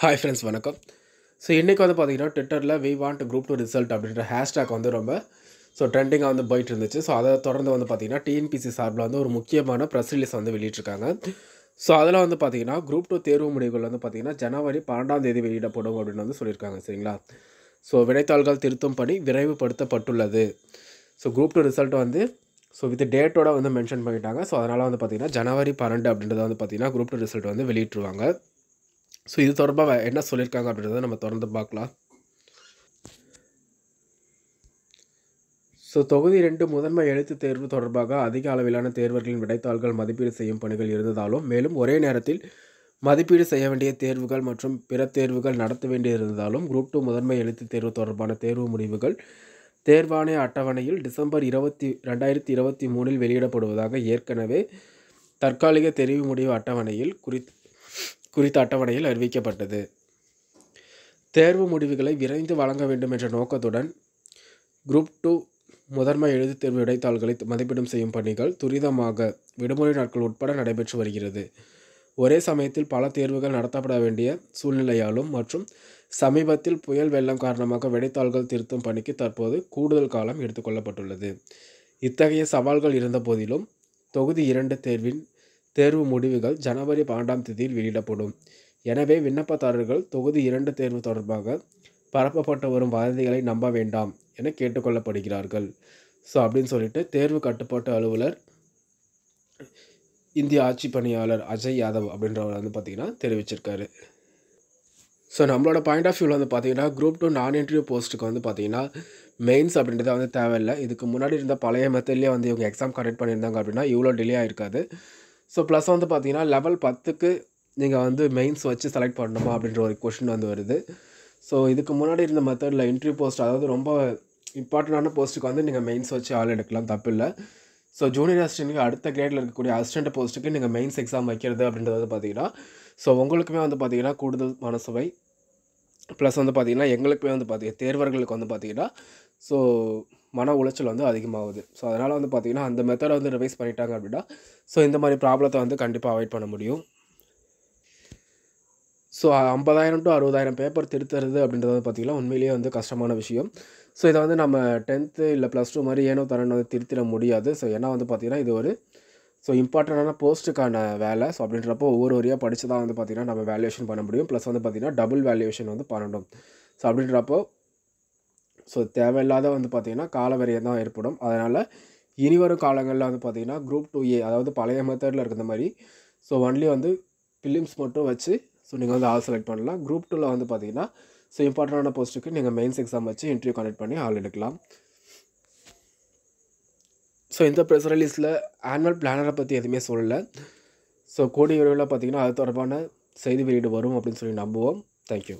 hi friends வணக்கம் so இன்றைக்கி வந்து பார்த்தீங்கன்னா ட்விட்டரில் we want group two result அப்படின்ற ஹேஷ்டாக் வந்து ரொம்ப ஸோ ட்ரெண்டிங்காக வந்து போயிட்டு இருந்துச்சு ஸோ அதை தொடர்ந்து வந்து பார்த்திங்கன்னா டிஎன்பிசி சார்பில் வந்து ஒரு முக்கியமான ப்ரெஸ் ரிலீஸ் வந்து வெளியிட்ருக்காங்க ஸோ அதில் வந்து பார்த்திங்கன்னா குரூப் டூ தேர்வு முடிவுகள் வந்து பார்த்திங்கன்னா ஜனவரி பன்னெண்டாம் தேதி வெளியிடப்படும் அப்படின்னு வந்து சொல்லியிருக்காங்க சரிங்களா ஸோ விடைத்தாள்கள் திருத்தும் பணி விரைவுபடுத்தப்பட்டுள்ளது ஸோ குரூப் டூ ரிசல்ட் வந்து ஸோ வித் டேட்டோட வந்து மென்ஷன் பண்ணிட்டாங்க ஸோ அதனால் வந்து பார்த்திங்கன்னா ஜனவரி பன்னெண்டு அப்படின்றத வந்து பார்த்திங்கன்னா குரூப் டூ ரிசல்ட் வந்து வெளியிட்டுருவாங்க ஸோ இது தொடர்பாக என்ன சொல்லியிருக்காங்க அப்படின்றத நம்ம தொடர்ந்து பார்க்கலாம் ஸோ தொகுதி ரெண்டு முதன்மை எழுத்து தேர்வு தொடர்பாக அதிக அளவிலான தேர்வர்களின் விடைத்தாள்கள் மதிப்பீடு செய்யும் பணிகள் இருந்ததாலும் மேலும் ஒரே நேரத்தில் மதிப்பீடு செய்ய வேண்டிய தேர்வுகள் மற்றும் பிற தேர்வுகள் நடத்த வேண்டியிருந்ததாலும் குரூப் டூ முதன்மை எழுத்து தேர்வு தொடர்பான தேர்வு முடிவுகள் தேர்வாணைய அட்டவணையில் டிசம்பர் இருபத்தி ரெண்டாயிரத்தி இருபத்தி மூணில் வெளியிடப்படுவதாக ஏற்கனவே தற்காலிக தெரிவு முடிவு அட்டவணையில் குறி குறித்த அட்டவணையில் அறிவிக்கப்பட்டது தேர்வு முடிவுகளை விரைந்து வழங்க வேண்டும் என்ற நோக்கத்துடன் குரூப் டூ முதன்மை எழுதித் தேர்வு இடைத்தாள்களை மதிப்பீடும் செய்யும் பணிகள் துரிதமாக விடுமுறை நாட்கள் உட்பட நடைபெற்று வருகிறது ஒரே சமயத்தில் பல தேர்வுகள் நடத்தப்பட வேண்டிய சூழ்நிலையாலும் மற்றும் சமீபத்தில் புயல் வெள்ளம் காரணமாக விடைத்தாள்கள் திருத்தும் பணிக்கு தற்போது கூடுதல் காலம் எடுத்துக்கொள்ளப்பட்டுள்ளது இத்தகைய சவால்கள் இருந்த போதிலும் தொகுதி இரண்டு தேர்வின் தேர்வு முடிவுகள் ஜனவரி பன்னெண்டாம் தேதியில் வெளியிடப்படும் எனவே விண்ணப்பதாரர்கள் தொகுதி இரண்டு தேர்வு தொடர்பாக பரப்பப்பட்டு வரும் வதந்திகளை நம்ப வேண்டாம் என கேட்டுக்கொள்ளப்படுகிறார்கள் ஸோ அப்படின்னு சொல்லிட்டு தேர்வு கட்டுப்பாட்டு அலுவலர் இந்திய ஆட்சி பணியாளர் அஜய் யாதவ் அப்படின்றவர் வந்து பார்த்திங்கன்னா தெரிவிச்சிருக்காரு ஸோ நம்மளோட பாயிண்ட் ஆஃப் வியூவில் வந்து பார்த்திங்கன்னா குரூப் டூ நான் இன்டர்வியூ போஸ்ட்டுக்கு வந்து பார்த்திங்கன்னா மெயின்ஸ் அப்படின்றத வந்து தேவையில்லை இதுக்கு முன்னாடி இருந்த பழைய மெத்தட்லேயே வந்து இவங்க எக்ஸாம் கண்டக்ட் பண்ணியிருந்தாங்க அப்படின்னா இவ்வளோ டிலே ஆகிருக்காது ஸோ ப்ளஸ் வந்து பார்த்தீங்கன்னா லெவல் பத்துக்கு நீங்கள் வந்து மெயின்ஸ் வச்சு செலக்ட் பண்ணணுமா அப்படின்ற ஒரு கொஷின் வந்து வருது ஸோ இதுக்கு முன்னாடி இருந்த மெத்தடில் இன்ட்ரிவியூ போஸ்ட் அதாவது ரொம்ப இம்பார்ட்டண்ட்டான போஸ்ட்டுக்கு வந்து நீங்கள் மெயின்ஸ் வச்சு ஆள் எடுக்கலாம் தப்பு இல்லை ஸோ ஜூனியர் அசிஸ்டண்ட்டுக்கு அடுத்த கிரேடில் இருக்கக்கூடிய அசிஸ்டண்ட் போஸ்ட்டுக்கு நீங்கள் மெயின்ஸ் எக்ஸாம் வைக்கிறது அப்படின்றது வந்து பார்த்தீங்கன்னா ஸோ உங்களுக்குமே வந்து பார்த்தீங்கன்னா கூடுதல் மனசுவை ப்ளஸ் வந்து பார்த்திங்கன்னா எங்களுக்குமே வந்து பார்த்திங்க தேர்வர்களுக்கு வந்து பார்த்திங்கன்னா ஸோ மன உளைச்சல் வந்து அதிகமாகுது ஸோ அதனால் வந்து பார்த்திங்கன்னா அந்த மெத்தடை வந்து ரிவைஸ் பண்ணிட்டாங்க அப்படின்னா ஸோ இந்த மாதிரி ப்ராப்ளத்தை வந்து கண்டிப்பாக அவாய்ட் பண்ண முடியும் ஸோ ஐம்பதாயிரம் டு அறுபதாயிரம் பேப்பர் திருத்துறது அப்படின்றது வந்து பார்த்திங்கன்னா உண்மையிலேயே வந்து கஷ்டமான விஷயம் ஸோ இதை வந்து நம்ம டென்த்து இல்லை ப்ளஸ் டூ மாதிரி ஏனோ தரணும் வந்து திருத்திட முடியாது ஸோ ஏன்னா வந்து பார்த்திங்கன்னா இது ஒரு ஸோ இம்பார்ட்டண்டான போஸ்ட்டுக்கான வேலை ஸோ அப்படின்றப்போ ஒவ்வொரு வரியாக படித்து தான் வந்து பார்த்திங்கன்னா நம்ம வேல்யூஷன் பண்ண முடியும் ப்ளஸ் வந்து பார்த்திங்கன்னா டபுள் வேல்யூஷன் வந்து பண்ணணும் ஸோ அப்படின்றப்போ ஸோ தேவையில்லாத வந்து பார்த்திங்கன்னா காலவரையம் தான் ஏற்படும் அதனால் இனிவரும் காலங்களில் வந்து பார்த்திங்கன்னா குரூப் டூ ஏ அதாவது பழைய மெத்தடில் இருக்கிற மாதிரி ஸோ ஒன்லி வந்து ஃபிலிம்ஸ் மட்டும் வச்சு ஸோ நீங்கள் வந்து ஆல் செலக்ட் பண்ணலாம் குரூப் டூவில் வந்து பார்த்திங்கன்னா ஸோ இம்பார்ட்டண்டான போஸ்ட்டுக்கு நீங்கள் மெயின்ஸ் எக்ஸாம் வச்சு இன்டர்வியூ கண்டக்ட் பண்ணி ஆள் எடுக்கலாம் ஸோ இந்த ப்ரெஸ் ரிலீஸில் ஆனுவல் பிளானரை பற்றி எதுவுமே சொல்லலை ஸோ கூடிய விரைவில் பார்த்திங்கன்னா அது தொடர்பான செய்தி வெளியீடு வரும் அப்படின்னு சொல்லி நம்புவோம் தேங்க்யூ